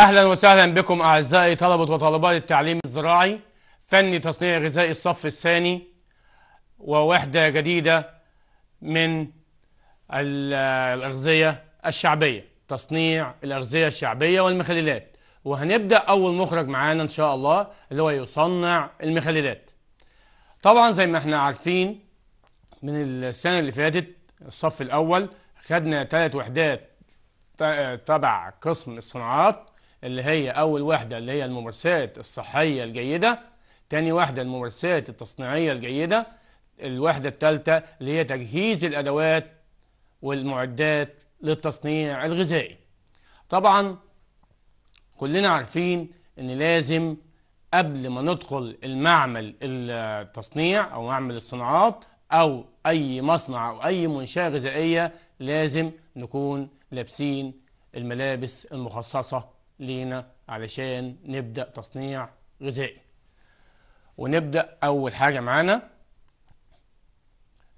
اهلا وسهلا بكم اعزائي طلبه وطالبات التعليم الزراعي فني تصنيع غذائي الصف الثاني ووحده جديده من الاغذيه الشعبيه تصنيع الاغذيه الشعبيه والمخللات وهنبدا اول مخرج معانا ان شاء الله اللي هو يصنع المخللات طبعا زي ما احنا عارفين من السنه اللي فاتت الصف الاول خدنا ثلاث وحدات تبع قسم الصناعات اللي هي أول واحدة اللي هي الممارسات الصحية الجيدة تاني واحدة الممارسات التصنيعية الجيدة الواحدة الثالثة اللي هي تجهيز الأدوات والمعدات للتصنيع الغذائي طبعا كلنا عارفين ان لازم قبل ما ندخل المعمل التصنيع او معمل الصناعات او اي مصنع او اي منشاه غذائيه لازم نكون لابسين الملابس المخصصه لينا علشان نبدأ تصنيع غذائي ونبدأ أول حاجة معانا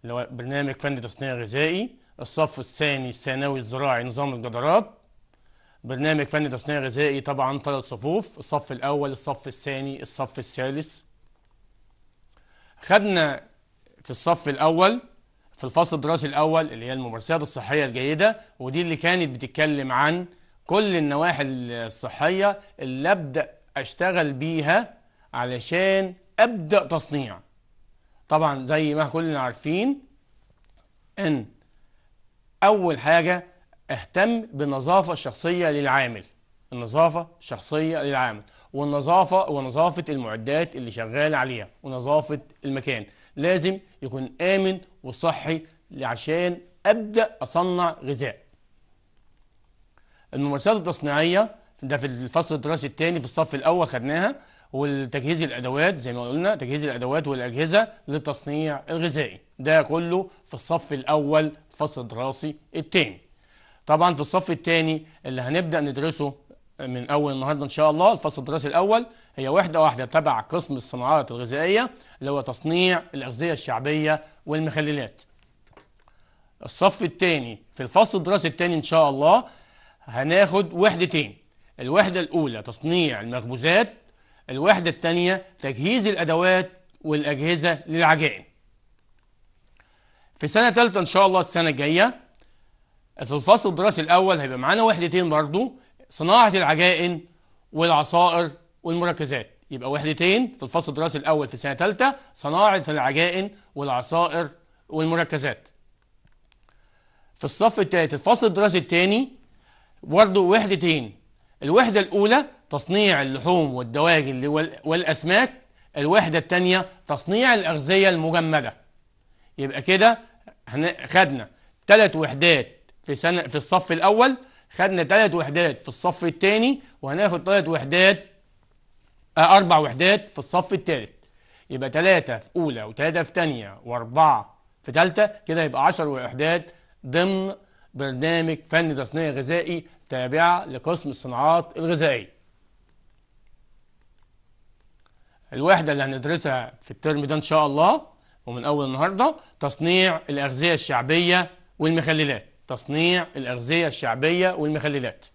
اللي هو برنامج فني تصنيع غذائي الصف الثاني الثانوي الزراعي نظام الجدارات برنامج فني تصنيع غذائي طبعا ثلاث صفوف الصف الأول الصف الثاني الصف الثالث خدنا في الصف الأول في الفصل الدراسي الأول اللي هي الممارسات الصحية الجيدة ودي اللي كانت بتتكلم عن كل النواحي الصحية اللي أبدأ أشتغل بيها علشان أبدأ تصنيع طبعا زي ما كلنا عارفين أن أول حاجة اهتم بالنظافة الشخصية للعامل النظافة الشخصية للعامل والنظافة ونظافة المعدات اللي شغال عليها ونظافة المكان لازم يكون آمن وصحي عشان أبدأ أصنع غذاء الممارسات التصنيعيه ده في الفصل الدراسي الثاني في الصف الاول خدناها والتجهيز الادوات زي ما قلنا تجهيز الادوات والاجهزه للتصنيع الغذائي ده كله في الصف الاول الفصل الدراسي الثاني طبعا في الصف الثاني اللي هنبدا ندرسه من اول النهارده ان شاء الله الفصل الدراسي الاول هي وحده واحده تبع قسم الصناعات الغذائيه اللي هو تصنيع الاغذيه الشعبيه والمخللات الصف الثاني في الفصل الدراسي الثاني ان شاء الله هناخد وحدتين الوحدة الأولى تصنيع المخبوزات الوحدة الثانية تجهيز الأدوات والأجهزة للعجائن في سنة ثالثة إن شاء الله السنة الجاية في الفصل الدراسي الأول هيبقى معانا وحدتين برضو صناعة العجائن والعصائر والمركزات يبقى وحدتين في الفصل الدراسي الأول في سنة ثالثة صناعة العجائن والعصائر والمركزات في الصف الثالث الفصل الدراسي الثاني برضه وحدتين الوحدة الأولى تصنيع اللحوم والدواجن والأسماك الوحدة الثانية تصنيع الأغذية المجمدة يبقى كده خدنا ثلاث وحدات في سنة في الصف الأول خدنا ثلاث وحدات في الصف الثاني وهناخد ثلاث وحدات آه، أربع وحدات في الصف الثالث يبقى ثلاثة في أولى وثلاثة في ثانية وأربعة في ثالثة كده يبقى 10 وحدات ضمن برنامج فني تصنيع غذائي تابعة لقسم الصناعات الغذائية الوحدة اللي هندرسها في الترم ده إن شاء الله ومن أول النهاردة تصنيع الأغذية الشعبية والمخللات تصنيع الأغذية الشعبية والمخللات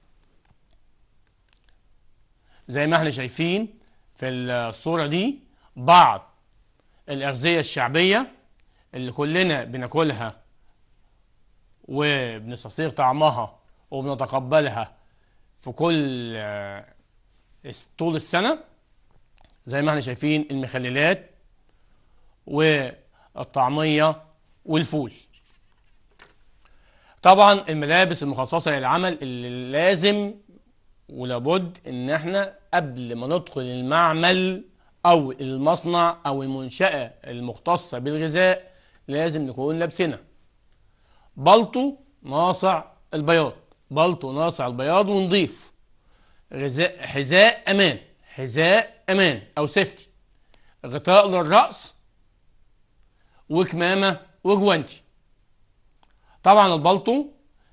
زي ما احنا شايفين في الصورة دي بعض الأغذية الشعبية اللي كلنا بناكلها وبنستطيع طعمها وبنتقبلها في كل آه، طول السنة زي ما احنا شايفين المخللات والطعمية والفول طبعا الملابس المخصصة للعمل اللي لازم ولابد ان احنا قبل ما ندخل المعمل او المصنع او المنشأة المختصة بالغذاء لازم نكون لابسينها بلطو ناصع البياض بلطو ناصع البياض ونضيف غذاء حذاء امان حذاء امان او سيفتي غطاء للراس وكمامه وجوانتي طبعا البلطو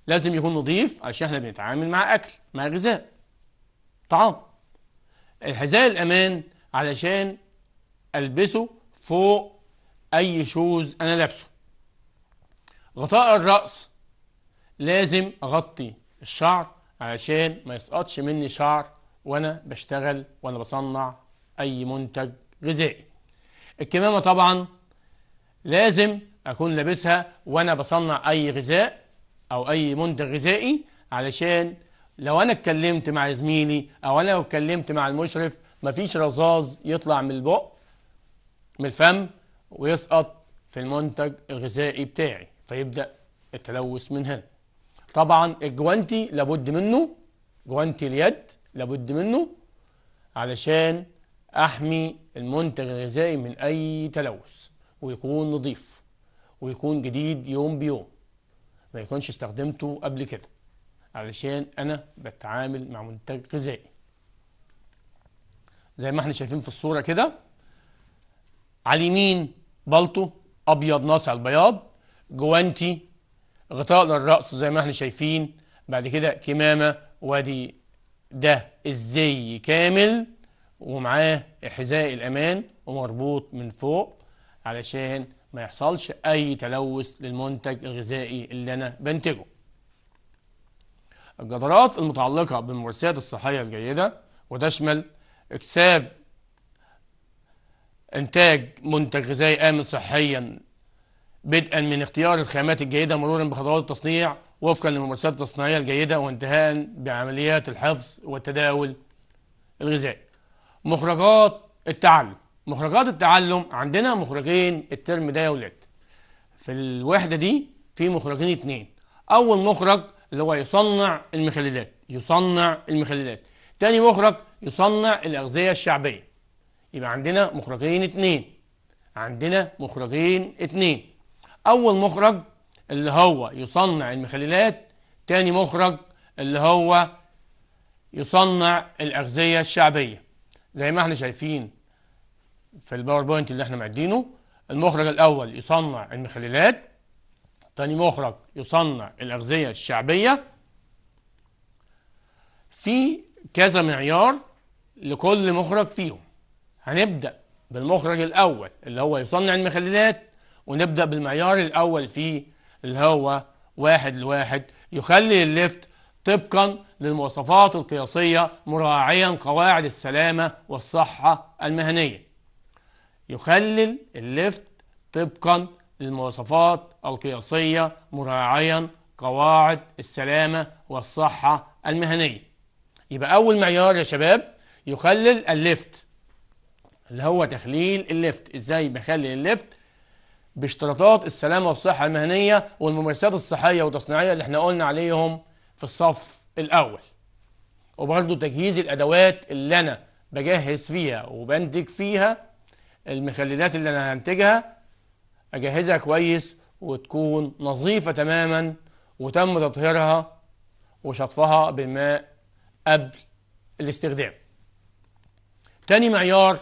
لازم يكون نضيف عشان احنا بنتعامل مع اكل مع غذاء طعام الحذاء الامان علشان البسه فوق اي شوز انا لابسه غطاء الرأس لازم أغطي الشعر علشان ما يسقطش مني شعر وأنا بشتغل وأنا بصنع أي منتج غذائي الكمامة طبعا لازم أكون لابسها وأنا بصنع أي غذاء أو أي منتج غذائي علشان لو أنا اتكلمت مع زميلي أو أنا اتكلمت مع المشرف مفيش رذاذ يطلع من البق من الفم ويسقط في المنتج الغذائي بتاعي فيبدأ التلوث من هنا طبعا الجوانتي لابد منه جوانتي اليد لابد منه علشان احمي المنتج الغذائي من اي تلوث ويكون نظيف ويكون جديد يوم بيوم ما يكونش استخدمته قبل كده علشان انا بتعامل مع منتج غذائي زي ما احنا شايفين في الصوره كده على اليمين بلطو ابيض ناصع البياض جوانتي غطاء للرأس زي ما احنا شايفين بعد كده كمامة وادي ده الزي كامل ومعاه حذاء الأمان ومربوط من فوق علشان ما يحصلش أي تلوث للمنتج الغذائي اللي أنا بنتجه الجدارات المتعلقة بالممارسات الصحية الجيدة وتشمل اكساب انتاج منتج غذائي امن صحيا بدءا من اختيار الخامات الجيدة مرورا بخطوات التصنيع وفقا للممارسات التصنيعية الجيدة وانتهاء بعمليات الحفظ والتداول الغذائي مخرجات التعلم مخرجات التعلم عندنا مخرجين الترم ده يا ولاد في الوحدة دي في مخرجين اتنين أول مخرج اللي هو يصنع المخللات يصنع المخللات تاني مخرج يصنع الأغذية الشعبية يبقى عندنا مخرجين اتنين عندنا مخرجين اتنين أول مخرج اللي هو يصنع المخللات تاني مخرج اللي هو يصنع الأغذية الشعبية زي ما احنا شايفين في الباوربوينت اللي احنا معدينه المخرج الأول يصنع المخللات تاني مخرج يصنع الأغذية الشعبية في كذا معيار لكل مخرج فيهم هنبدأ بالمخرج الأول اللي هو يصنع المخللات ونبدأ بالمعيار الأول فيه اللي هو واحد لواحد يخلي الليفت طبقا للمواصفات القياسية مراعيا قواعد السلامة والصحة المهنية يخلل الليفت طبقا للمواصفات القياسية مراعيا قواعد السلامة والصحة المهنية يبقى أول معيار يا شباب يخلل الليفت اللي هو تخليل الليفت ازاي بخلل الليفت باشتراطات السلامة والصحة المهنية والممارسات الصحية والتصنيعية اللي احنا قلنا عليهم في الصف الأول وبرضه تجهيز الأدوات اللي أنا بجهز فيها وبنتج فيها المخللات اللي أنا هنتجها أجهزها كويس وتكون نظيفة تماما وتم تطهيرها وشطفها بالماء قبل الاستخدام تاني معيار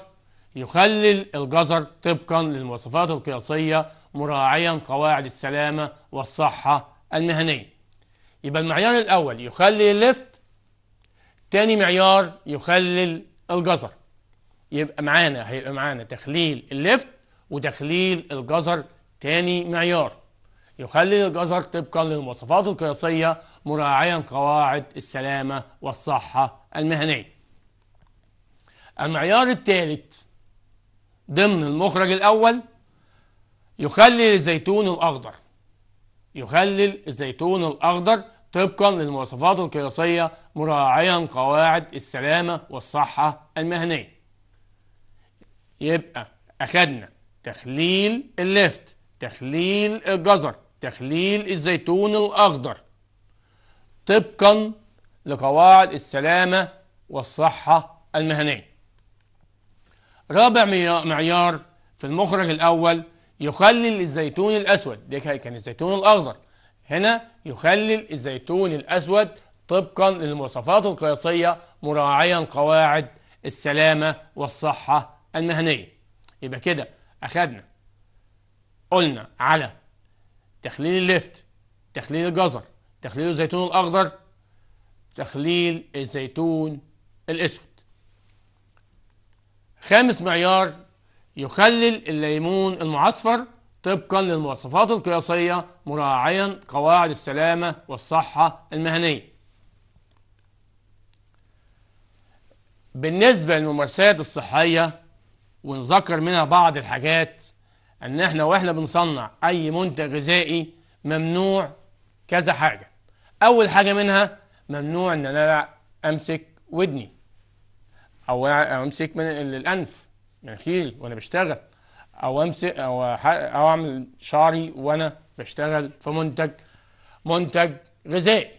يخلل الجزر طبقا للمواصفات القياسية مراعيا قواعد السلامة والصحة المهنية يبقى المعيار الأول يخلل الليفت تاني معيار يخلل الجزر يبقى معانا هيبقى معانا تخليل الليفت وتخليل الجزر تاني معيار يخلل الجزر طبقا للمواصفات القياسية مراعيا قواعد السلامة والصحة المهنية المعيار الثالث ضمن المخرج الأول يخلل الزيتون الأخضر يخلل الزيتون الأخضر طبقا للمواصفات القياسية مراعيا قواعد السلامة والصحة المهنية يبقى أخدنا تخليل اللفت تخليل الجزر تخليل الزيتون الأخضر طبقا لقواعد السلامة والصحة المهنية رابع معيار في المخرج الأول يخلل الزيتون الأسود ده كان الزيتون الأخضر هنا يخلل الزيتون الأسود طبقا للمواصفات القياسية مراعيا قواعد السلامة والصحة المهنية يبقى كده اخذنا قلنا على تخليل اللفت تخليل الجزر تخليل الزيتون الأخضر تخليل الزيتون الأسود خامس معيار يخلل الليمون المعصفر طبقا للمواصفات القياسية مراعيا قواعد السلامة والصحة المهنية بالنسبة للممارسات الصحية ونذكر منها بعض الحاجات ان احنا واحنا بنصنع اي منتج غذائي ممنوع كذا حاجة اول حاجة منها ممنوع ان انا امسك ودني او امسك من الانف مناخيري وانا بشتغل او امسك او او اعمل شعري وانا بشتغل في منتج منتج غذائي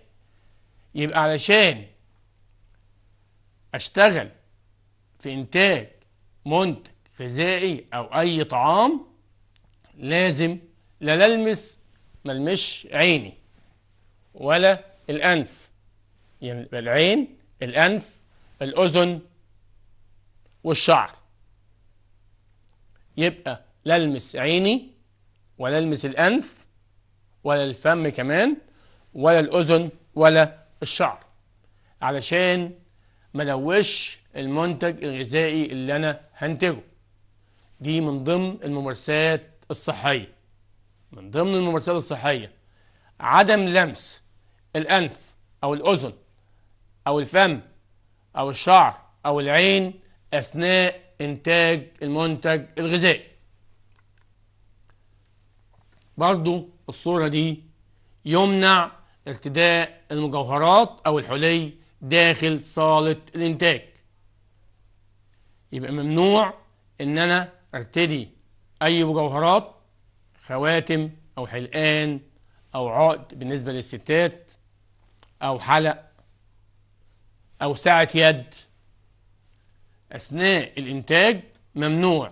يبقى علشان اشتغل في انتاج منتج غذائي او اي طعام لازم لا للمس ملمش عيني ولا الانف يعني العين الانف الاذن والشعر يبقى لا المس عيني ولا المس الأنف ولا الفم كمان ولا الأذن ولا الشعر علشان ملوش المنتج الغذائي اللي أنا هنتجه دي من ضمن الممارسات الصحية من ضمن الممارسات الصحية عدم لمس الأنف أو الأذن أو الفم أو الشعر أو العين أثناء إنتاج المنتج الغذائي برضو الصورة دي يمنع ارتداء المجوهرات أو الحلي داخل صالة الإنتاج يبقى ممنوع إن أنا ارتدي أي مجوهرات خواتم أو حلقان أو عقد بالنسبة للستات أو حلق أو ساعة يد أثناء الإنتاج ممنوع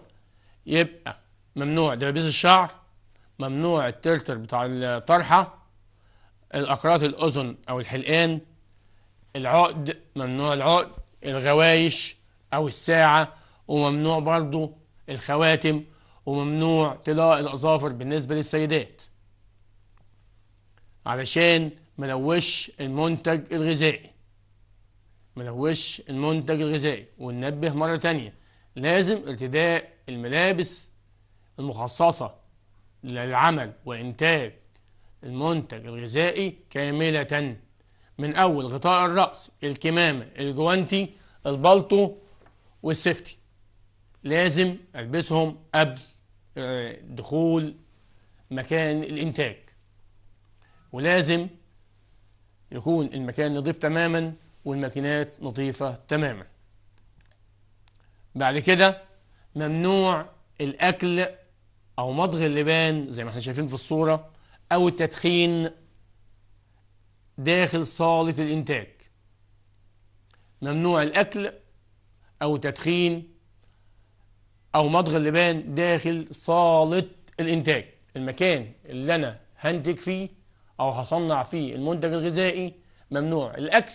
يبقى ممنوع دبابيس الشعر ممنوع الترتر بتاع الطرحة الأقراط الأذن أو الحلقان العقد ممنوع العقد الغوايش أو الساعة وممنوع برضو الخواتم وممنوع طلاء الأظافر بالنسبة للسيدات علشان ملوش المنتج الغذائي ملوش المنتج الغذائي وننبه مرة تانية لازم ارتداء الملابس المخصصة للعمل وإنتاج المنتج الغذائي كاملة من أول غطاء الرأس الكمامة الجوانتي البلطو والسيفتي لازم ألبسهم قبل آه، دخول مكان الإنتاج ولازم يكون المكان نظيف تماما والماكينات نظيفة تماما بعد كده ممنوع الأكل أو مضغ اللبان زي ما احنا شايفين في الصورة أو التدخين داخل صالة الإنتاج ممنوع الأكل أو تدخين أو مضغ اللبان داخل صالة الإنتاج المكان اللي أنا هنتج فيه أو هصنع فيه المنتج الغذائي ممنوع الأكل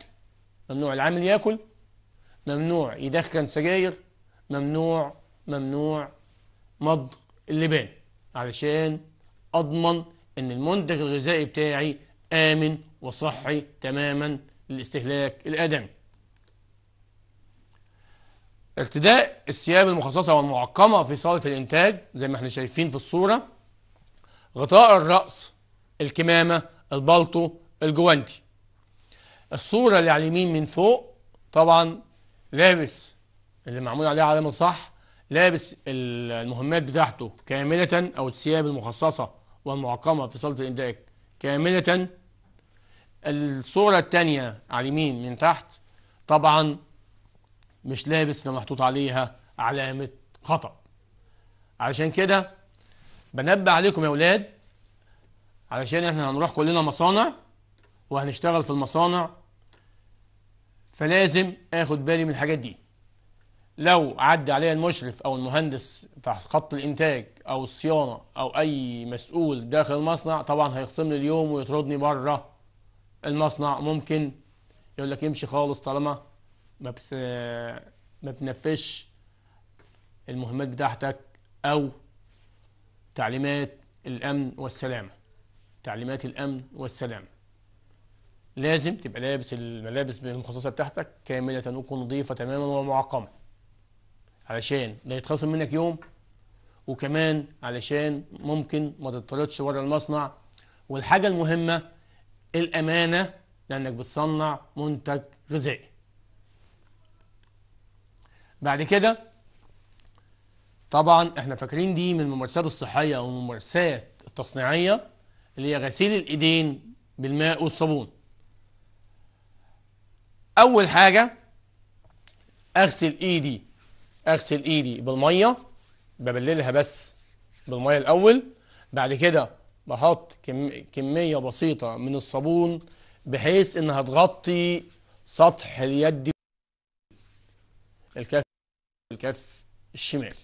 ممنوع العامل ياكل ممنوع يدخن سجاير ممنوع ممنوع مضغ اللبان علشان أضمن أن المنتج الغذائي بتاعي آمن وصحي تماما للاستهلاك الآدمي ارتداء الثياب المخصصة والمعقمة في صالة الإنتاج زي ما احنا شايفين في الصورة غطاء الرأس الكمامة البلطو الجوانتي الصورة اللي على اليمين من فوق طبعا لابس اللي معمول عليها علامة صح لابس المهمات بتاعته كاملة أو الثياب المخصصة والمعقمة في صالة الإنتاج كاملة الصورة الثانية على اليمين من تحت طبعا مش لابس فمحطوط عليها علامة خطأ علشان كده بنبه عليكم يا ولاد علشان احنا هنروح كلنا مصانع وهنشتغل في المصانع فلازم اخد بالي من الحاجات دي لو عدى عليا المشرف او المهندس تحت خط الانتاج او الصيانه او اي مسؤول داخل المصنع طبعا هيخصم لي اليوم ويطردني بره المصنع ممكن يقول لك امشي خالص طالما ما بت... ما بتنفذش المهمات بتاعتك او تعليمات الامن والسلامه تعليمات الامن والسلامه لازم تبقى لابس الملابس المخصصة بتاعتك كاملة نظيفه تماما ومعقمة علشان لا يتخصم منك يوم وكمان علشان ممكن ما تطردش ورا المصنع والحاجة المهمة الأمانة لأنك بتصنع منتج غذائي بعد كده طبعا احنا فاكرين دي من الممارسات الصحية أو الممارسات التصنيعية اللي هي غسيل الإيدين بالماء والصابون اول حاجه اغسل ايدي اغسل ايدي بالميه ببللها بس بالميه الاول بعد كده بحط كميه بسيطه من الصابون بحيث انها تغطي سطح اليد الكف الكف الشمال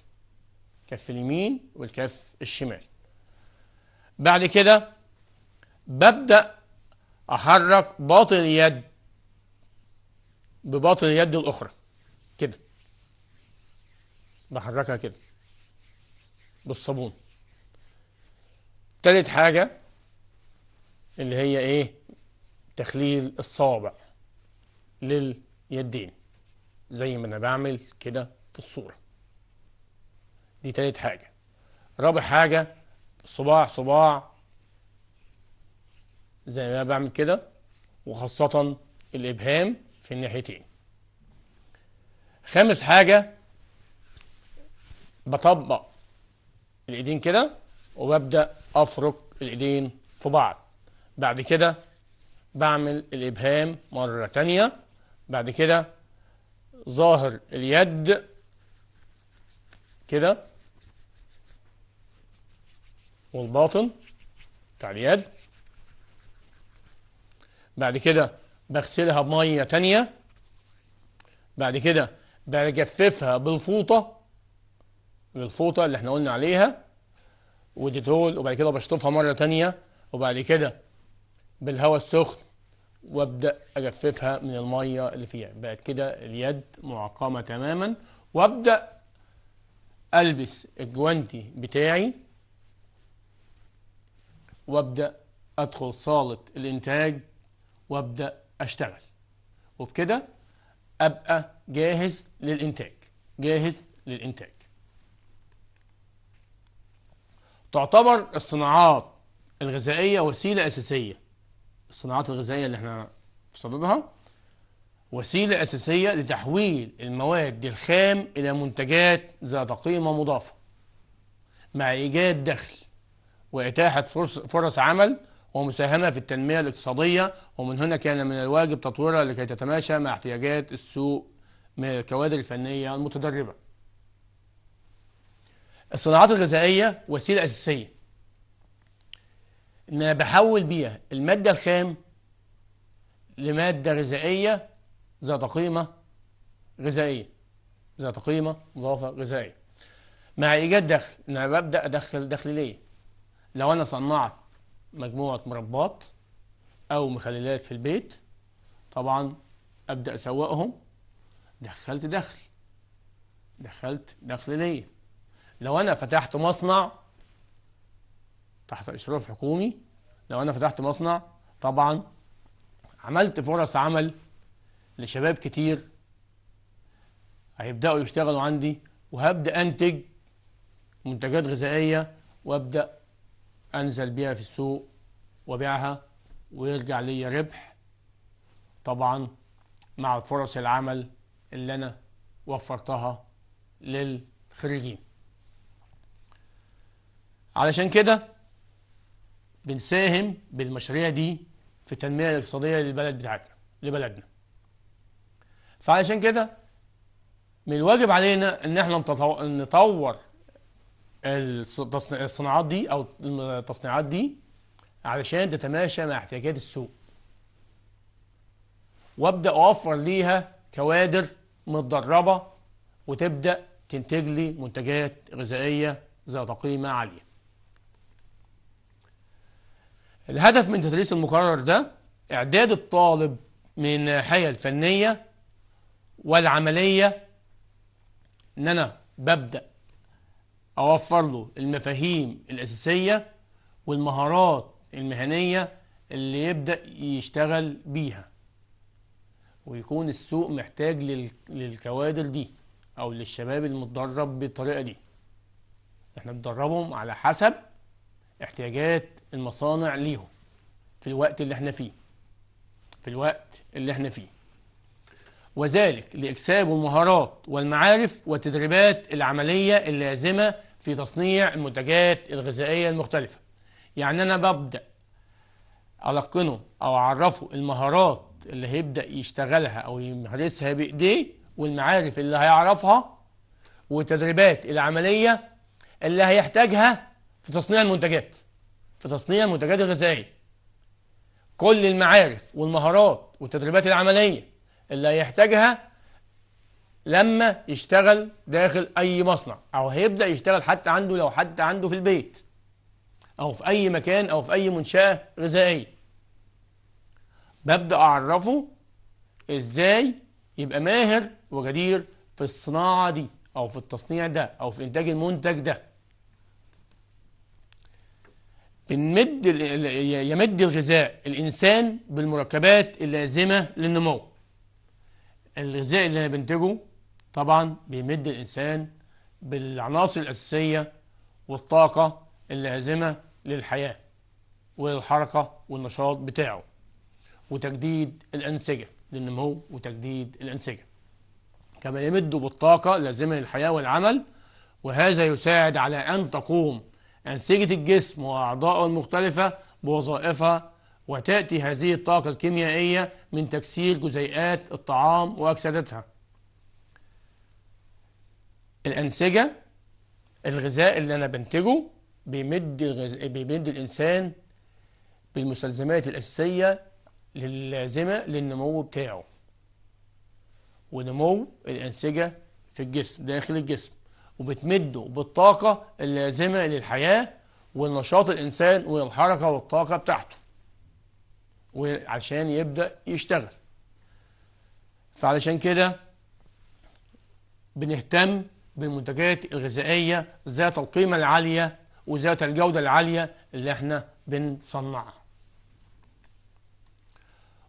كف اليمين والكف الشمال بعد كده ببدأ أحرك باطن اليد بباطن اليد الأخرى كده بحركها كده بالصابون تالت حاجة اللي هي ايه تخليل الصوابع لليدين زي ما انا بعمل كده في الصورة دي تالت حاجة رابع حاجة صباع صباع زي ما بعمل كده وخاصة الإبهام في الناحيتين خامس حاجة بطبق الإيدين كده وببدأ أفرك الإيدين في بعض بعد كده بعمل الإبهام مرة تانية بعد كده ظاهر اليد كده والباطن بتاع اليد بعد كده بغسلها بمية تانية بعد كده بجففها بالفوطة بالفوطة اللي احنا قلنا عليها وديتول وبعد كده بشطفها مرة تانية وبعد كده بالهواء السخن وابدأ اجففها من المية اللي فيها بقت كده اليد معقمة تماما وابدأ البس الجوانتي بتاعي وابدأ ادخل صالة الانتاج وابدأ أشتغل وبكده أبقى جاهز للإنتاج جاهز للإنتاج تعتبر الصناعات الغذائية وسيلة أساسية الصناعات الغذائية اللي احنا في صددها وسيلة أساسية لتحويل المواد الخام إلى منتجات ذات قيمة مضافة مع إيجاد دخل وإتاحة فرص, فرص عمل ومساهمة في التنمية الاقتصادية ومن هنا كان من الواجب تطويرها لكي تتماشى مع احتياجات السوق من الكوادر الفنية المتدربة الصناعات الغذائية وسيلة أساسية إن أنا بحول بيها المادة الخام لمادة غذائية ذات قيمة غذائية ذات قيمة مضافة غذائية مع إيجاد دخل إن أنا ببدأ أدخل دخل ليه لو أنا صنعت مجموعة مربات أو مخللات في البيت طبعا أبدأ أسوقهم دخلت دخل دخلت دخل ليا لو أنا فتحت مصنع تحت إشراف حكومي لو أنا فتحت مصنع طبعا عملت فرص عمل لشباب كتير هيبدأوا يشتغلوا عندي وهبدأ أنتج منتجات غذائية وأبدأ أنزل بيها في السوق وبيعها ويرجع لي ربح طبعا مع فرص العمل اللي أنا وفرتها للخريجين علشان كده بنساهم بالمشاريع دي في التنمية الاقتصادية للبلد بتاعتنا لبلدنا فعلشان كده من الواجب علينا ان احنا نطور الصناعات دي او التصنيعات دي علشان تتماشى مع احتياجات السوق وابدا اوفر ليها كوادر متدربه وتبدا تنتج لي منتجات غذائيه ذات قيمه عاليه الهدف من تدريس المقرر ده اعداد الطالب من الناحيه الفنيه والعمليه ان انا ببدا أوفر له المفاهيم الأساسية والمهارات المهنية اللي يبدأ يشتغل بيها ويكون السوق محتاج للكوادر دي أو للشباب المتدرب بالطريقة دي احنا بندربهم على حسب احتياجات المصانع ليهم في الوقت اللي احنا فيه في الوقت اللي احنا فيه وذلك لإكساب المهارات والمعارف والتدريبات العملية اللازمة في تصنيع المنتجات الغذائية المختلفة يعني أنا ببدأ ألقنه أو أعرفه المهارات اللي هيبدأ يشتغلها أو يمارسها بإيديه والمعارف اللي هيعرفها والتدريبات العملية اللي هيحتاجها في تصنيع المنتجات في تصنيع المنتجات الغذائية كل المعارف والمهارات والتدريبات العملية اللي هيحتاجها لما يشتغل داخل أي مصنع أو هيبدأ يشتغل حتى عنده لو حتى عنده في البيت أو في أي مكان أو في أي منشأة غذائية ببدأ أعرفه إزاي يبقى ماهر وجدير في الصناعة دي أو في التصنيع ده أو في إنتاج المنتج ده بنمد يمد الغذاء الإنسان بالمركبات اللازمة للنمو الغذاء اللي هننتجه طبعا بيمد الإنسان بالعناصر الأساسية والطاقة اللازمة للحياة والحركة والنشاط بتاعه وتجديد الأنسجة للنمو وتجديد الأنسجة كما يمد بالطاقة اللازمة للحياة والعمل وهذا يساعد على أن تقوم أنسجة الجسم وأعضائه المختلفة بوظائفها وتأتي هذه الطاقة الكيميائية من تكسير جزيئات الطعام وأكسدتها الأنسجة الغذاء اللي أنا بنتجه بيمد, الغز... بيمد الإنسان بالمستلزمات الأساسية اللازمة للنمو بتاعه ونمو الأنسجة في الجسم داخل الجسم وبتمده بالطاقة اللازمة للحياة والنشاط الإنسان والحركة والطاقة بتاعته وعشان يبدأ يشتغل فعلشان كده بنهتم بالمنتجات الغذائية ذات القيمة العالية وذات الجودة العالية اللي احنا بنصنعها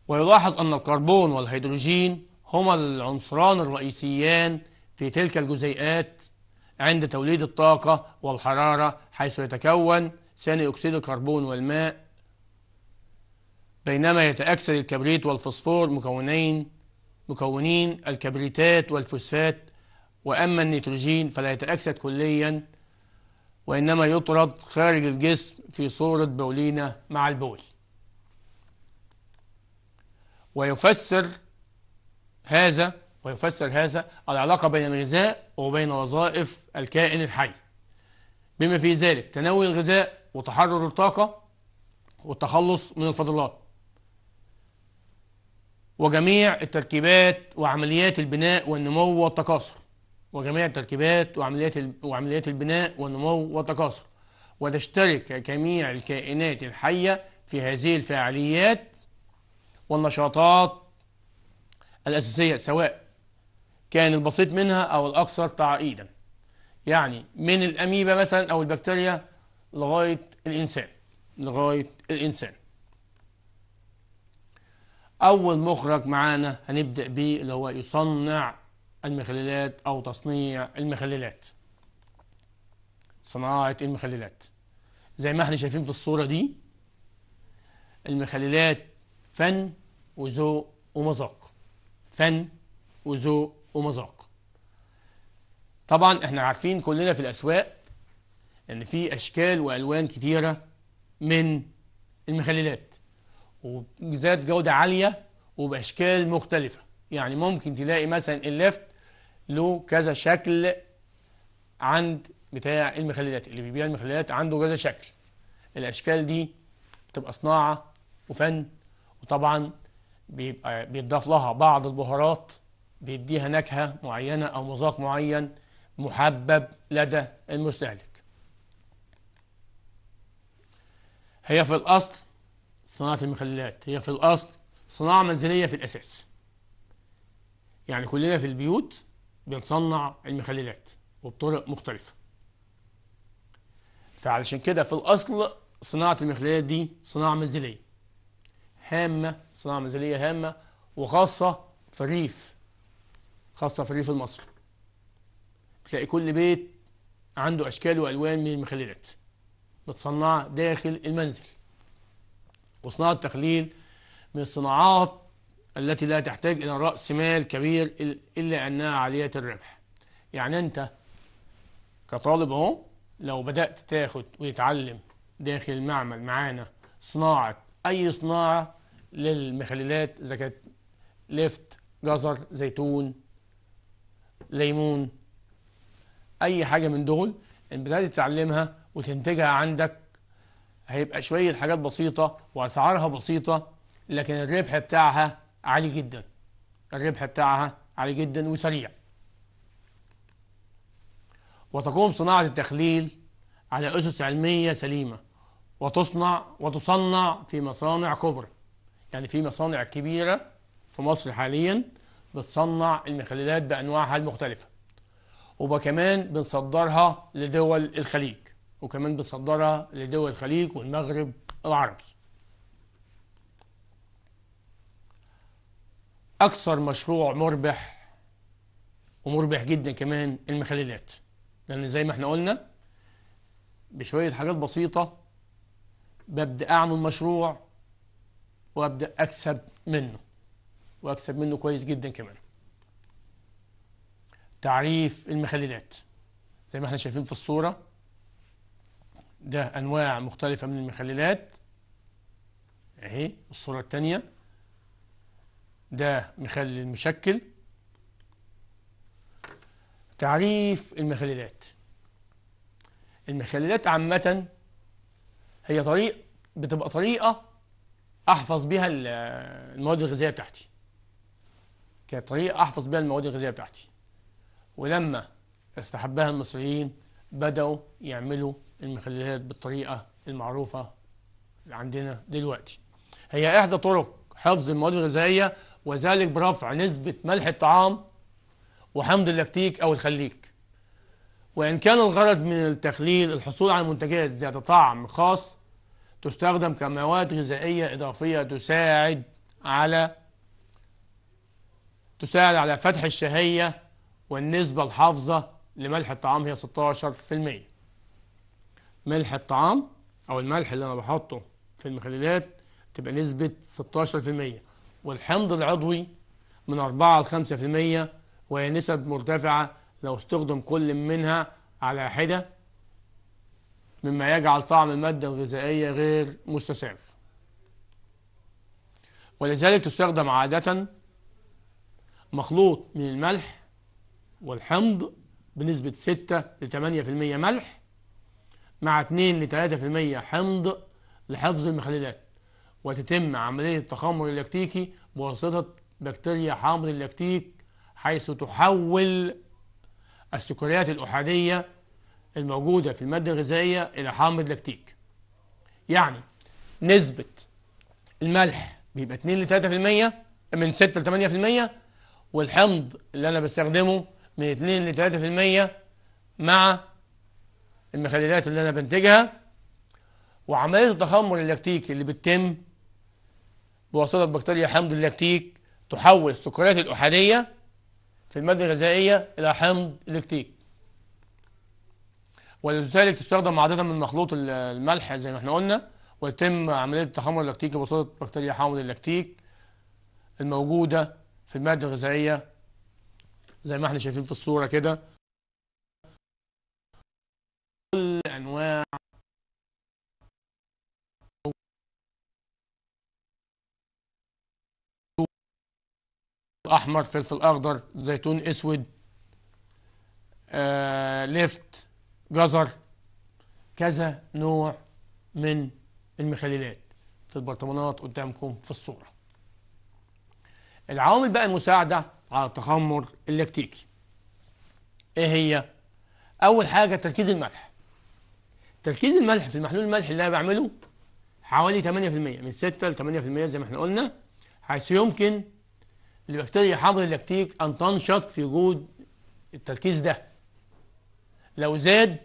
ويلاحظ أن الكربون والهيدروجين هما العنصران الرئيسيان في تلك الجزيئات عند توليد الطاقة والحرارة حيث يتكون ثاني أكسيد الكربون والماء بينما يتأكسد الكبريت والفوسفور مكونين مكونين الكبريتات والفوسفات وأما النيتروجين فلا يتأكسد كليا وإنما يطرد خارج الجسم في صورة بولينة مع البول ويفسر هذا ويفسر هذا العلاقة بين الغذاء وبين وظائف الكائن الحي بما في ذلك تناول الغذاء وتحرر الطاقة والتخلص من الفضلات وجميع التركيبات وعمليات البناء والنمو والتكاثر وجميع التركيبات وعمليات وعمليات البناء والنمو والتكاثر وتشترك جميع الكائنات الحية في هذه الفعاليات والنشاطات الأساسية سواء كان البسيط منها أو الأكثر تعقيدا يعني من الأميبا مثلا أو البكتيريا لغاية الإنسان لغاية الإنسان أول مخرج معانا هنبدأ بيه اللي هو يصنع المخللات أو تصنيع المخللات صناعة المخللات زي ما احنا شايفين في الصورة دي المخللات فن وذوق ومذاق فن وذوق ومذاق طبعا احنا عارفين كلنا في الأسواق إن في أشكال وألوان كتيرة من المخللات وذات جودة عالية وبأشكال مختلفة يعني ممكن تلاقي مثلا اللفت له كذا شكل عند بتاع المخللات اللي بيبيع المخللات عنده كذا شكل الأشكال دي بتبقى صناعة وفن وطبعا بيبقى بيضاف لها بعض البهارات بيديها نكهة معينة أو مذاق معين محبب لدى المستهلك هي في الأصل صناعة المخللات هي في الأصل صناعة منزلية في الأساس يعني كلنا في البيوت بنصنع المخللات وبطرق مختلفة فعلشان كده في الأصل صناعة المخللات دي صناعة منزلية هامة صناعة منزلية هامة وخاصة في الريف خاصة في الريف المصري تلاقي كل بيت عنده أشكال وألوان من المخللات متصنعة داخل المنزل وصناعة التخليل من الصناعات التي لا تحتاج إلى رأس مال كبير إلا أنها عالية الربح يعني أنت كطالب أهو لو بدأت تاخد وتتعلم داخل المعمل معانا صناعة أي صناعة للمخللات إذا كانت لفت جزر زيتون ليمون أي حاجة من دول بدأت تتعلمها وتنتجها عندك هيبقى شوية حاجات بسيطة وأسعارها بسيطة لكن الربح بتاعها عالي جدا الربح بتاعها عالي جدا وسريع وتقوم صناعة التخليل على أسس علمية سليمة وتصنع وتصنع في مصانع كبرى يعني في مصانع كبيرة في مصر حاليا بتصنع المخللات بأنواعها المختلفة وكمان بنصدرها لدول الخليج وكمان بيصدرها لدول الخليج والمغرب العربي أكثر مشروع مربح ومربح جدا كمان المخللات لأن زي ما احنا قلنا بشوية حاجات بسيطة ببدأ أعمل مشروع وأبدأ أكسب منه وأكسب منه كويس جدا كمان تعريف المخللات زي ما احنا شايفين في الصورة ده أنواع مختلفة من المخللات أهي الصورة الثانيه ده مخلل مشكل تعريف المخللات المخللات عامة هي طريق بتبقى طريقة أحفظ بها المواد الغذائية بتاعتي كطريقة أحفظ بها المواد الغذائية بتاعتي ولما استحبها المصريين بدأوا يعملوا المخللات بالطريقة المعروفة عندنا دلوقتي هي إحدى طرق حفظ المواد الغذائية وذلك برفع نسبة ملح الطعام وحمض اللاكتيك أو الخليك وإن كان الغرض من التخليل الحصول على منتجات ذات طعم خاص تستخدم كمواد غذائية إضافية تساعد على تساعد على فتح الشهية والنسبة الحافظة لملح الطعام هي 16% ملح الطعام أو الملح اللي أنا بحطه في المخللات تبقى نسبة 16% والحمض العضوي من 4 ل 5% وهي نسب مرتفعة لو استخدم كل منها على حدة مما يجعل طعم المادة الغذائية غير مستساغ ولذلك تستخدم عادة مخلوط من الملح والحمض بنسبة 6 ل 8% ملح مع 2 ل 3% حمض لحفظ المخللات وتتم عملية التخمر اللاكتيكي بواسطة بكتيريا حمض اللاكتيك حيث تحول السكريات الأحادية الموجودة في المادة الغذائية إلى حامض لاكتيك يعني نسبة الملح بيبقى 2 ل 3% من 6 ل 8% والحمض اللي أنا بستخدمه من 2 ل 3% مع المخللات اللي أنا بنتجها وعملية التخمر اللاكتيك اللي بتتم بواسطة بكتيريا حمض اللاكتيك تحول السكريات الأحادية في المادة الغذائية إلى حمض اللاكتيك. ولذلك تستخدم عادة من مخلوط الملح زي ما احنا قلنا ويتم عملية التخمر اللاكتيكي بواسطة بكتيريا حمض اللاكتيك الموجودة في المادة الغذائية زي ما احنا شايفين في الصورة كده كل أنواع أحمر فلفل أخضر زيتون أسود آه، لفت جزر كذا نوع من المخللات في البرطمانات قدامكم في الصورة العوامل بقى المساعدة على التخمر اللاكتيكي ايه هي اول حاجه تركيز الملح تركيز الملح في المحلول الملح اللي انا بعمله حوالي 8% من 6 ل 8% زي ما احنا قلنا حيث يمكن لبكتيريا حمض اللاكتيك ان تنشط في وجود التركيز ده لو زاد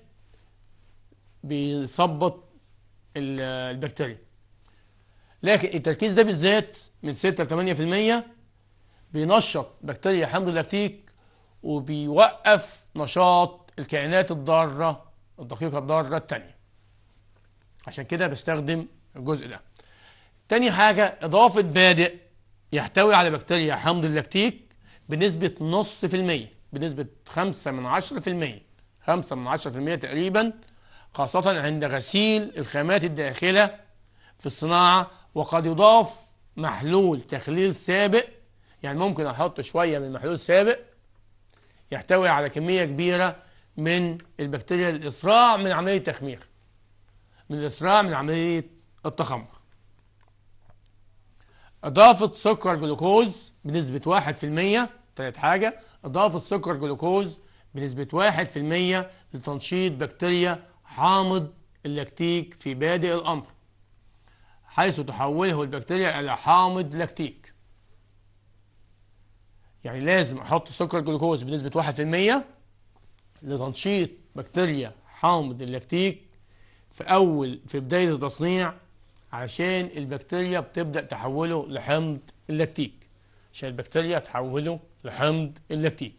بيثبط البكتيريا لكن التركيز ده بالذات من 6 ل 8% بينشط بكتيريا حمض اللاكتيك وبيوقف نشاط الكائنات الضارة الدقيقة الضارة التانية عشان كده بستخدم الجزء ده تاني حاجة إضافة بادئ يحتوي على بكتيريا حمض اللاكتيك بنسبة نص في المية بنسبة خمسة من عشرة في المية خمسة من عشرة في المية تقريبا خاصة عند غسيل الخامات الداخلة في الصناعة وقد يضاف محلول تخليل سابق يعني ممكن أحط شوية من محلول سابق يحتوي على كمية كبيرة من البكتيريا الإسراع من عملية التخمير من الإسراع من عملية التخمر إضافة سكر جلوكوز بنسبة 1% تالت حاجة إضافة سكر جلوكوز بنسبة 1% لتنشيط بكتيريا حامض اللاكتيك في بادئ الأمر حيث تحوله البكتيريا إلى حامض لاكتيك يعني لازم احط سكر جلوكوز بنسبه 1% لتنشيط بكتيريا حامض اللاكتيك في اول في بدايه التصنيع علشان البكتيريا بتبدا تحوله لحمض اللاكتيك عشان البكتيريا تحوله لحمض اللاكتيك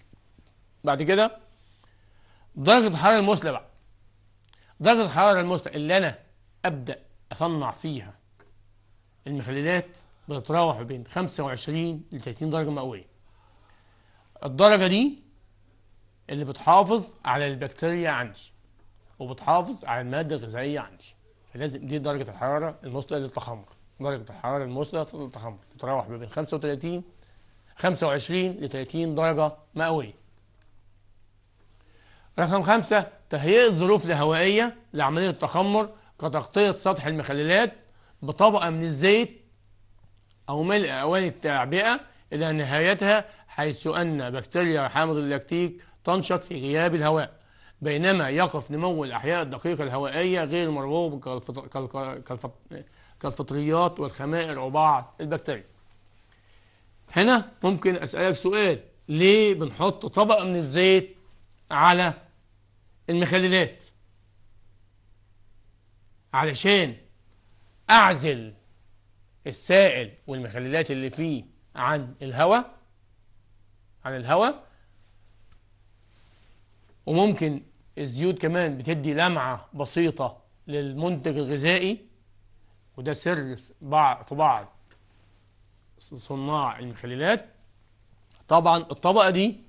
بعد كده درجه الحراره المثلى بقى درجه الحراره المثلى اللي انا ابدا اصنع فيها المخللات بتتراوح بين 25 ل 30 درجه مئويه الدرجة دي اللي بتحافظ على البكتيريا عندي وبتحافظ على المادة الغذائية عندي فلازم دي درجة الحرارة المثلى للتخمر درجة الحرارة المثلى للتخمر تتراوح ما بين 35 25 ل 30 درجة مئوية رقم خمسة تهيئة الظروف الهوائية لعملية التخمر كتغطية سطح المخللات بطبقة من الزيت أو ملء أواني التعبئة إلى نهايتها حيث أن بكتيريا حامض اللاكتيك تنشط في غياب الهواء بينما يقف نمو الأحياء الدقيقة الهوائية غير مرغوب كالفطريات والخمائر وبعض البكتيريا هنا ممكن أسألك سؤال ليه بنحط طبقة من الزيت على المخللات علشان أعزل السائل والمخللات اللي فيه عن الهواء عن الهواء وممكن الزيوت كمان بتدي لمعة بسيطة للمنتج الغذائي وده سر في بعض صناع المخللات طبعا الطبقة دي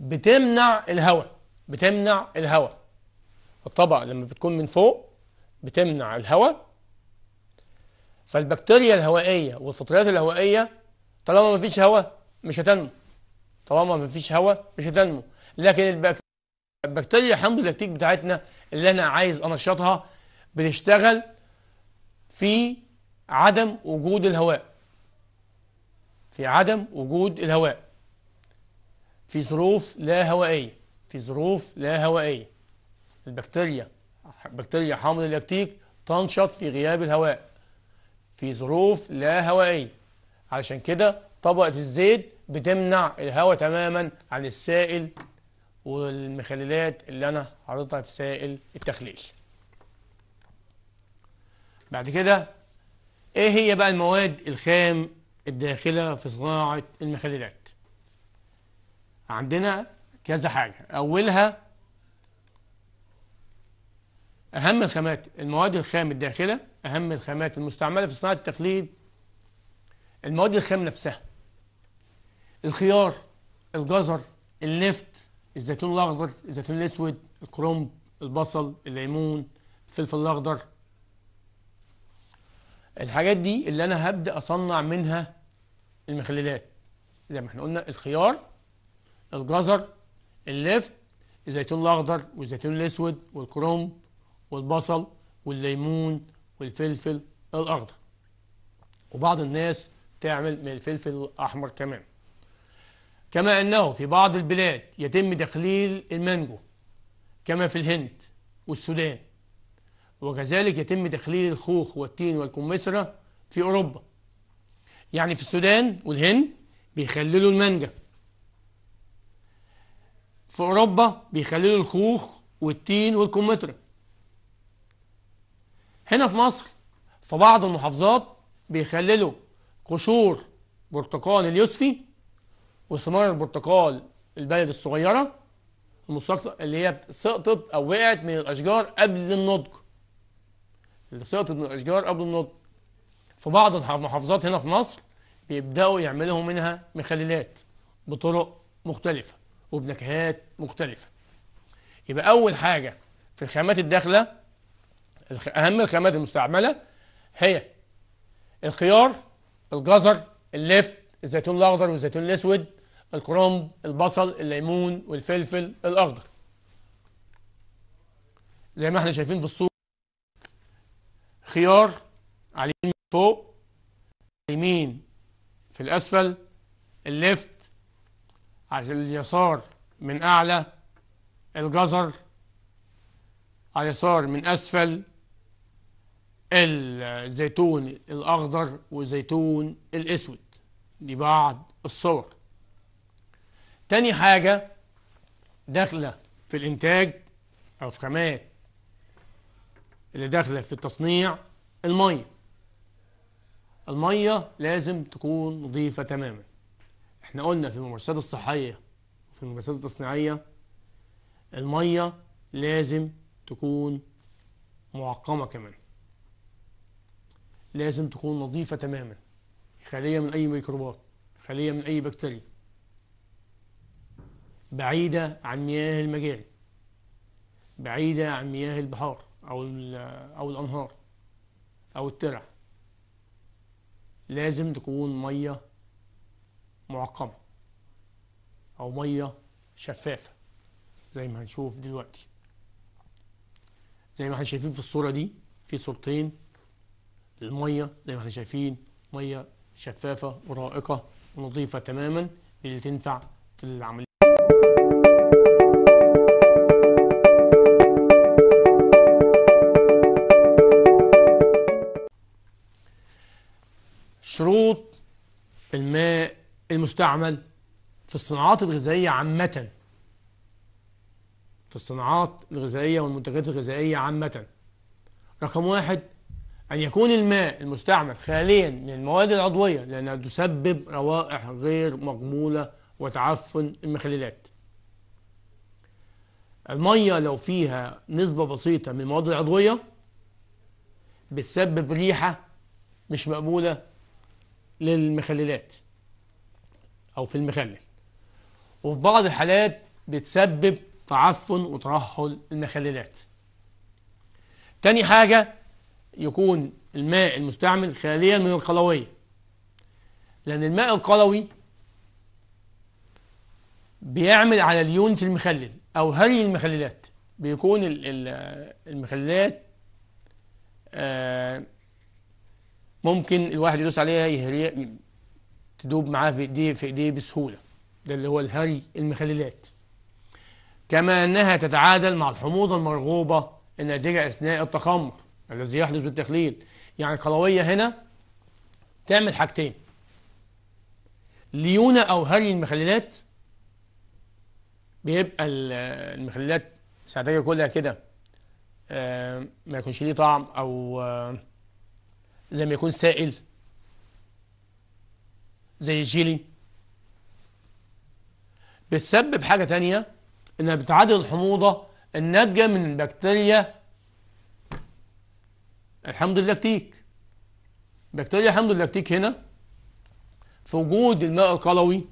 بتمنع الهواء بتمنع الهواء الطبقة لما بتكون من فوق بتمنع الهواء فالبكتيريا الهوائية والفطريات الهوائية طالما ما فيش هواء مش هتنمو طالما ما فيش هواء مش هتنمو لكن البكتيريا الحمض اللاكتيك بتاعتنا اللي انا عايز انشطها بتشتغل في عدم وجود الهواء في عدم وجود الهواء في ظروف لا هوائية في ظروف لا هوائية البكتيريا بكتيريا حامض اللاكتيك تنشط في غياب الهواء في ظروف لا هوائية علشان كده طبقة الزيت بتمنع الهواء تماما عن السائل والمخللات اللي أنا عرضتها في سائل التخليل بعد كده ايه هي بقى المواد الخام الداخلة في صناعة المخللات عندنا كذا حاجة أولها أهم الخامات المواد الخام الداخلة أهم الخامات المستعملة في صناعة التخليل المواد الخام نفسها الخيار الجزر النفط الزيتون الاخضر الزيتون الاسود الكرنب البصل الليمون الفلفل الاخضر الحاجات دي اللي انا هبدا اصنع منها المخللات زي ما احنا قلنا الخيار الجزر اللفت الزيتون الاخضر والزيتون الاسود والكرنب والبصل والليمون والفلفل الاخضر وبعض الناس تعمل من الفلفل الاحمر كمان كما أنه في بعض البلاد يتم تخليل المانجو كما في الهند والسودان وكذلك يتم تخليل الخوخ والتين والكمثرى في أوروبا يعني في السودان والهند بيخللوا المانجا في أوروبا بيخللوا الخوخ والتين والكمثرى هنا في مصر في بعض المحافظات بيخللوا قشور برتقال اليوسفي وثمار البرتقال البلد الصغيرة المستقطة اللي هي سقطت أو وقعت من الأشجار قبل النضج اللي سقطت من الأشجار قبل النضج في بعض المحافظات هنا في مصر بيبدأوا يعملوا منها مخللات بطرق مختلفة وبنكهات مختلفة يبقى أول حاجة في الخامات الداخلة أهم الخامات المستعملة هي الخيار الجزر اللفت الزيتون الأخضر والزيتون الأسود الكرنب البصل الليمون والفلفل الأخضر زي ما احنا شايفين في الصورة خيار على اليمين فوق اليمين في الأسفل الليفت على اليسار من أعلى الجزر على اليسار من أسفل الزيتون الأخضر والزيتون الأسود دي بعض الصور تاني حاجة داخلة في الإنتاج أو في خامات اللي داخلة في التصنيع المية المية لازم تكون نظيفة تماما احنا قلنا في الممارسات الصحية وفي الممارسات التصنيعية المية لازم تكون معقمة كمان لازم تكون نظيفة تماما خالية من أي ميكروبات خالية من أي بكتيريا بعيدة عن مياه المجاري بعيدة عن مياه البحار أو أو الأنهار أو الترع لازم تكون مية معقمة أو مية شفافة زي ما هنشوف دلوقتي زي ما احنا شايفين في الصورة دي في صورتين المية زي ما احنا شايفين مية شفافة ورائقة ونظيفة تماما اللي تنفع في العملية شروط الماء المستعمل في الصناعات الغذائية عامة في الصناعات الغذائية والمنتجات الغذائية عامة رقم واحد أن يكون الماء المستعمل خاليا من المواد العضوية لأنها تسبب روائح غير مقبولة وتعفن المخللات المية لو فيها نسبة بسيطة من المواد العضوية بتسبب ريحة مش مقبولة للمخللات أو في المخلل وفي بعض الحالات بتسبب تعفن وترهل المخللات تاني حاجة يكون الماء المستعمل خاليا من القلوية لأن الماء القلوي بيعمل على ليونة المخلل أو هري المخللات بيكون المخللات آه، ممكن الواحد يدوس عليها يهري تدوب معاه في ايديه في ايديه بسهوله ده اللي هو الهري المخللات كما انها تتعادل مع الحموضه المرغوبه الناتجه اثناء التخمر الذي يحدث بالتخليل يعني القلويه هنا تعمل حاجتين ليونه او هري المخللات بيبقى المخللات ساعتها كلها كده آه، ما يكونش ليه طعم او آه، زي ما يكون سائل زي الجيلي بتسبب حاجة تانية انها بتعادل الحموضة الناتجة من بكتيريا الحمض اللاكتيك بكتيريا الحمض اللاكتيك هنا في وجود الماء القلوي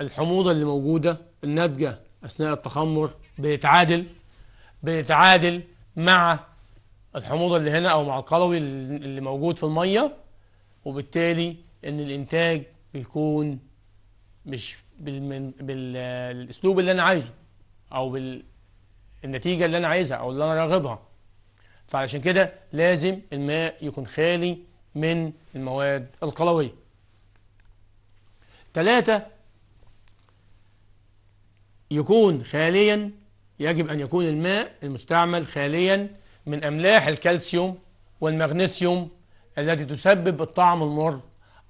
الحموضة اللي موجودة الناتجة أثناء التخمر بيتعادل بيتعادل مع الحموضه اللي هنا او مع القلوي اللي موجود في الميه وبالتالي ان الانتاج بيكون مش بالاسلوب اللي انا عايزه او بال اللي انا عايزها او اللي انا راغبها فعلشان كده لازم الماء يكون خالي من المواد القلويه ثلاثة يكون خاليا يجب أن يكون الماء المستعمل خاليا من أملاح الكالسيوم والمغنيسيوم التي تسبب الطعم المر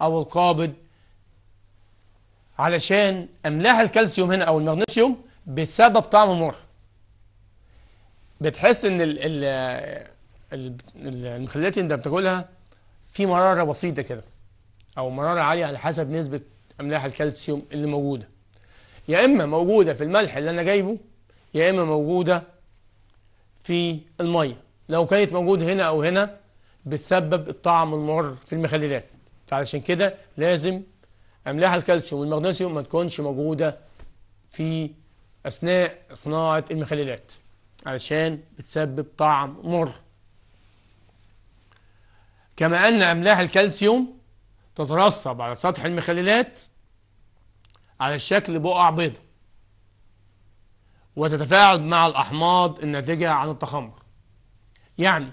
أو القابض علشان أملاح الكالسيوم هنا أو المغنيسيوم بتسبب طعم مر بتحس إن ال ال المخللات اللي أنت بتاكلها في مرارة بسيطة كده أو مرارة عالية على حسب نسبة أملاح الكالسيوم اللي موجودة يا إما موجودة في الملح اللي أنا جايبه يا إما موجودة في المية لو كانت موجودة هنا أو هنا بتسبب الطعم المر في المخللات فعلشان كده لازم أملاح الكالسيوم والمغنيسيوم ما تكونش موجودة في أثناء صناعة المخللات علشان بتسبب طعم مر كما أن أملاح الكالسيوم تترسب على سطح المخللات على شكل بقع بيضة وتتفاعل مع الأحماض الناتجة عن التخمر يعني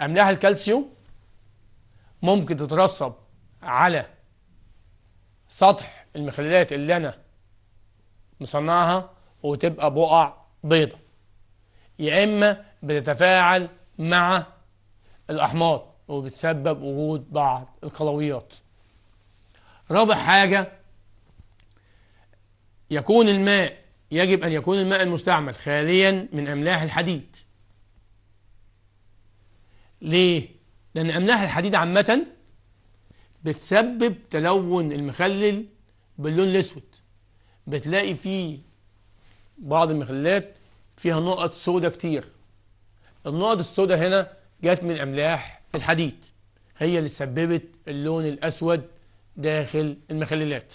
أملاح الكالسيوم ممكن تترسب على سطح المخللات اللي أنا مصنعها وتبقى بقع بيضة يا إما بتتفاعل مع الأحماض وبتسبب وجود بعض القلويات رابع حاجة يكون الماء يجب أن يكون الماء المستعمل خاليا من أملاح الحديد ليه؟ لأن أملاح الحديد عامة بتسبب تلون المخلل باللون الأسود بتلاقي فيه بعض المخلات فيها نقط سودة كتير النقط السودة هنا جت من أملاح الحديد هي اللي سببت اللون الأسود داخل المخللات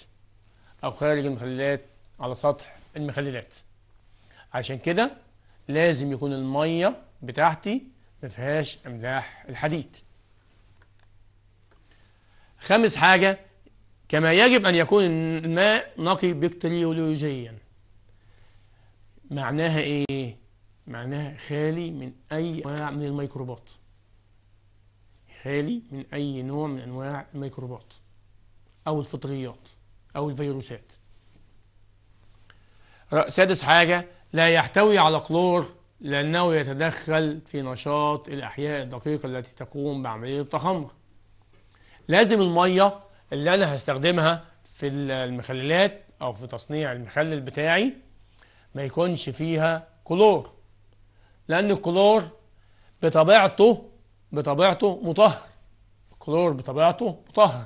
أو خارج المخللات على سطح المخللات عشان كده لازم يكون المية بتاعتي ما فيهاش أملاح الحديد خامس حاجة كما يجب أن يكون الماء نقي بكتريولوجيا معناها إيه؟ معناها خالي من أي أنواع من الميكروبات خالي من أي نوع من أنواع الميكروبات أو الفطريات أو الفيروسات سادس حاجة لا يحتوي على كلور لأنه يتدخل في نشاط الأحياء الدقيقة التي تقوم بعملية التخمر لازم المية اللي أنا هستخدمها في المخللات أو في تصنيع المخلل بتاعي ما يكونش فيها كلور لأن الكلور بطبيعته بطبيعته مطهر الكلور بطبيعته مطهر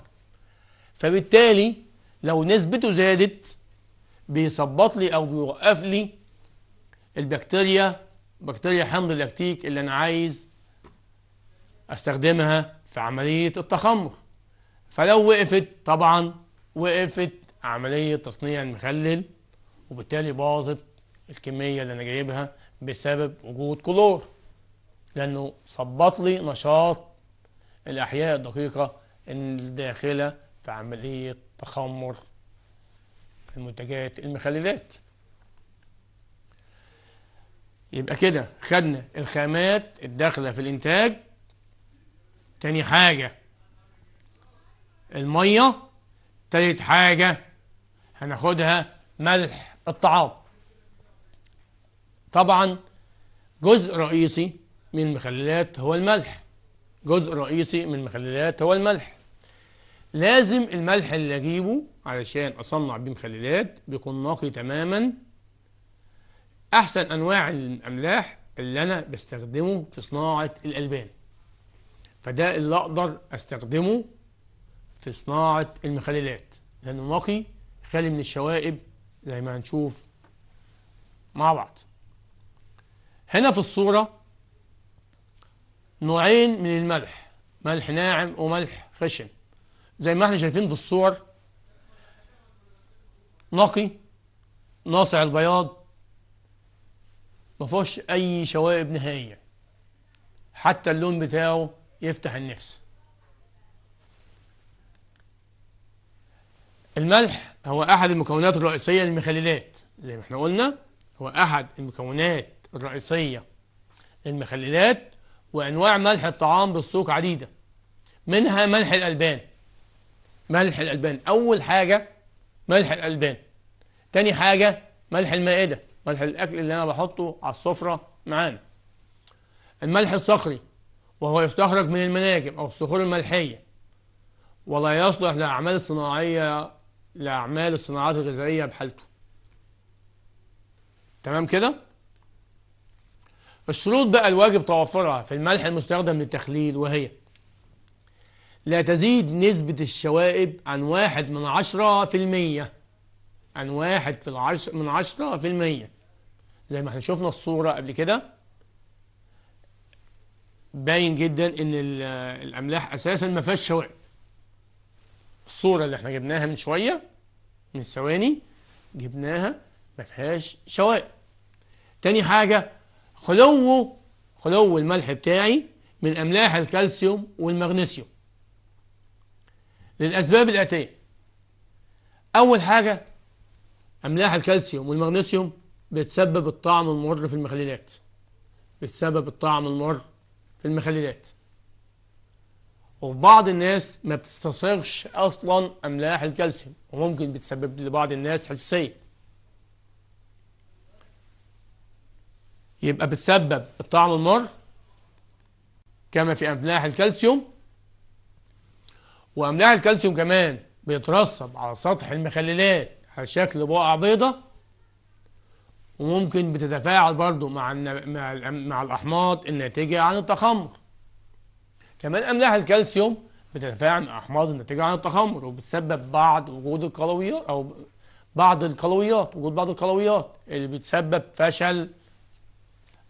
فبالتالي لو نسبته زادت بيثبط لي او بيوقف لي البكتيريا بكتيريا حمض اللاكتيك اللي انا عايز استخدمها في عمليه التخمر فلو وقفت طبعا وقفت عمليه تصنيع المخلل وبالتالي باظت الكميه اللي انا جايبها بسبب وجود كلور لانه ثبط لي نشاط الاحياء الدقيقه الداخله في عمليه تخمر المنتجات المخللات يبقى كده خدنا الخامات الداخلة في الإنتاج تاني حاجة المية تالت حاجة هناخدها ملح الطعام طبعا جزء رئيسي من المخللات هو الملح جزء رئيسي من المخللات هو الملح لازم الملح اللي أجيبه علشان أصنع بيه مخللات بيكون نقي تماما أحسن أنواع الأملاح اللي أنا بستخدمه في صناعة الألبان فده اللي أقدر أستخدمه في صناعة المخللات لأنه نقي خالي من الشوائب زي ما هنشوف مع بعض هنا في الصورة نوعين من الملح ملح ناعم وملح خشن زي ما احنا شايفين في الصور نقي ناصع البياض ما فيهوش اي شوائب نهائيه حتى اللون بتاعه يفتح النفس الملح هو احد المكونات الرئيسيه للمخللات زي ما احنا قلنا هو احد المكونات الرئيسيه للمخللات وانواع ملح الطعام بالسوق عديده منها ملح الالبان ملح الالبان اول حاجه ملح الألبان تاني حاجة ملح المائدة ملح الأكل اللي أنا بحطه على السفرة معانا الملح الصخري وهو يستخرج من المناجم أو الصخور الملحية ولا يصلح لأعمال الصناعية لأعمال الصناعات الغذائية بحالته تمام كده الشروط بقى الواجب توفرها في الملح المستخدم للتخليل وهي لا تزيد نسبة الشوائب عن واحد من عشرة في المية عن واحد في العش من عشرة في المية زي ما احنا شفنا الصورة قبل كده باين جدا ان الاملاح اساسا ما فيهاش شوائب الصورة اللي احنا جبناها من شوية من ثواني جبناها ما فيهاش شوائب تاني حاجة خلوه خلو الملح بتاعي من املاح الكالسيوم والمغنيسيوم للأسباب الآتية أول حاجة أملاح الكالسيوم والمغنيسيوم بتسبب الطعم المر في المخللات بتسبب الطعم المر في المخللات وفي بعض الناس ما بتستصغش أصلا أملاح الكالسيوم وممكن بتسبب لبعض الناس حساسية يبقى بتسبب الطعم المر كما في أملاح الكالسيوم واملاح الكالسيوم كمان بيترسب على سطح المخللات على شكل بقع بيضة وممكن بتتفاعل برضو مع مع مع الأحماض الناتجة عن التخمر كمان أملاح الكالسيوم بتتفاعل مع أحماض الناتجة عن التخمر وبتسبب بعض وجود القلويات أو بعض القلويات وجود بعض القلويات اللي بتسبب فشل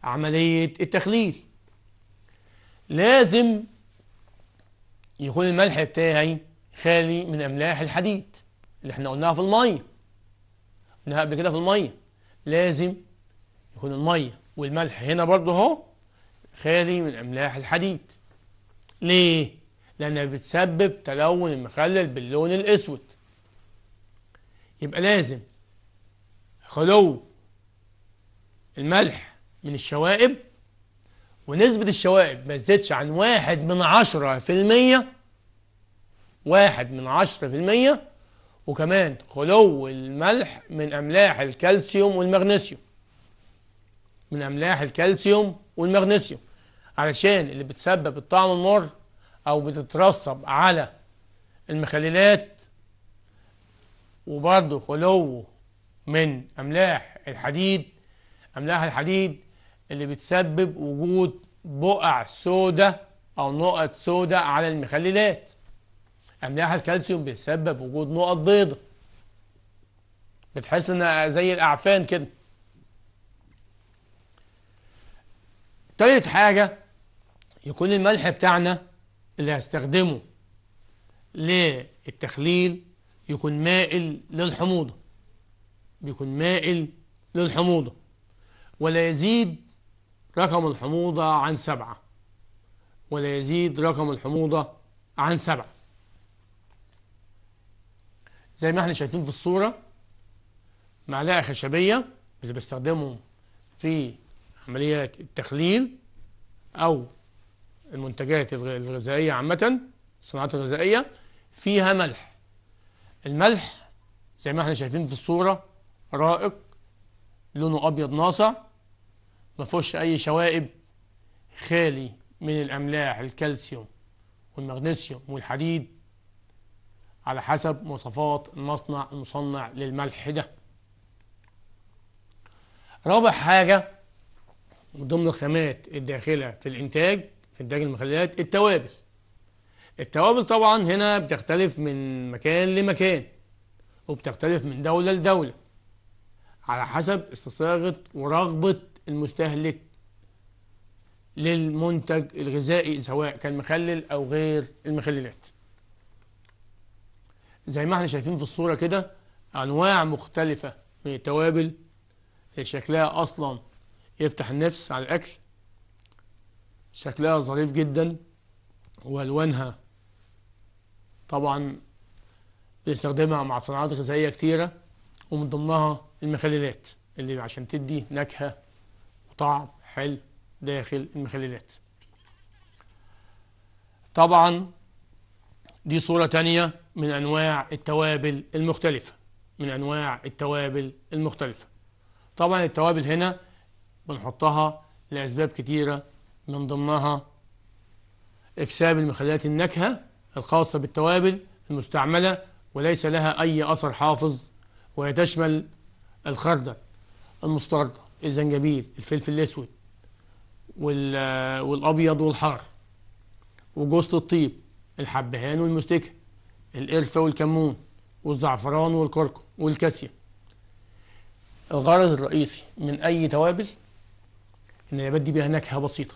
عملية التخليل لازم يكون الملح بتاعي خالي من أملاح الحديد اللي احنا قلناها في المية قلناها قبل كده في المية لازم يكون المية والملح هنا برضه اهو خالي من أملاح الحديد ليه؟ لأنها بتسبب تلون المخلل باللون الأسود يبقى لازم خلو الملح من الشوائب ونسبة الشوائب ما تزيدش عن واحد من عشرة في المية واحد من عشرة في المية وكمان خلو الملح من أملاح الكالسيوم والمغنيسيوم من أملاح الكالسيوم والمغنيسيوم علشان اللي بتسبب الطعم المر أو بتترسب على المخللات وبرضه خلوه من أملاح الحديد أملاح الحديد اللي بتسبب وجود بقع سوداء أو نقط سوداء على المخللات أملاح الكالسيوم بتسبب وجود نقط بيضة بتحس إنها زي الأعفان كده تالت حاجة يكون الملح بتاعنا اللي هستخدمه للتخليل يكون مائل للحموضة بيكون مائل للحموضة ولا يزيد رقم الحموضة عن سبعة ولا يزيد رقم الحموضة عن سبعة زي ما احنا شايفين في الصورة معلقة خشبية اللي بستخدمهم في عمليات التخليل أو المنتجات الغذائية عامة الصناعات الغذائية فيها ملح الملح زي ما احنا شايفين في الصورة رائق لونه أبيض ناصع ما فيهوش أي شوائب خالي من الأملاح الكالسيوم والمغنيسيوم والحديد على حسب مواصفات المصنع المصنع للملح ده رابع حاجة من ضمن الخامات الداخلة في الإنتاج في إنتاج المخللات التوابل التوابل طبعا هنا بتختلف من مكان لمكان وبتختلف من دولة لدولة على حسب استصاغه ورغبة المستهلك للمنتج الغذائي سواء كان مخلل أو غير المخللات زي ما احنا شايفين في الصورة كده أنواع مختلفة من التوابل شكلها أصلا يفتح النفس على الأكل شكلها ظريف جدا والوانها طبعا بنستخدمها مع صناعات غذائيه كتيره ومن ضمنها المخللات اللي عشان تدي نكهه طعم حلو داخل المخللات طبعا دي صورة تانية من أنواع التوابل المختلفة من أنواع التوابل المختلفة طبعا التوابل هنا بنحطها لأسباب كتيرة من ضمنها إكساب المخللات النكهة الخاصة بالتوابل المستعملة وليس لها أي أثر حافظ وهي تشمل الخردة المستردة الزنجبيل الفلفل الاسود والابيض والحار وجوزة الطيب الحبهان والمستكة القرفة والكمون والزعفران والكركم والكاسيا الغرض الرئيسي من أي توابل إن النبات دي بيها نكهة بسيطة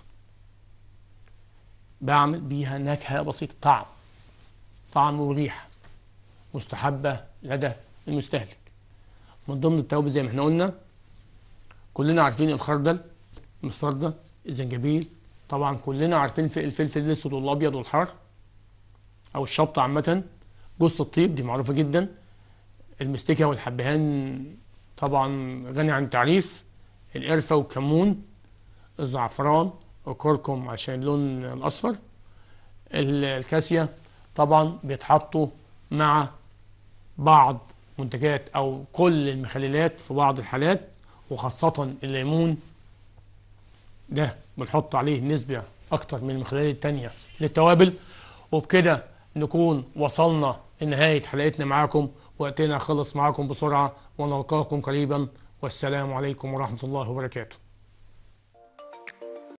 بعمل بيها نكهة بسيطة طعم طعم وريحة مستحبة لدى المستهلك من ضمن التوابل زي ما احنا قلنا كلنا عارفين الخردل المستردة الزنجبيل طبعا كلنا عارفين الفلفل الاسود والابيض والحار او الشبط عامه جوز الطيب دي معروفه جدا المستكه والحبهان طبعا غني عن التعريف القرفه والكمون الزعفران الكركم عشان اللون الاصفر الكاسيا طبعا بيتحطوا مع بعض منتجات او كل المخللات في بعض الحالات وخاصة الليمون ده بنحط عليه نسبة أكتر من المخلية التانية للتوابل وبكده نكون وصلنا لنهاية حلقتنا معاكم وقتنا خلص معاكم بسرعة ونلقاكم قريبا والسلام عليكم ورحمة الله وبركاته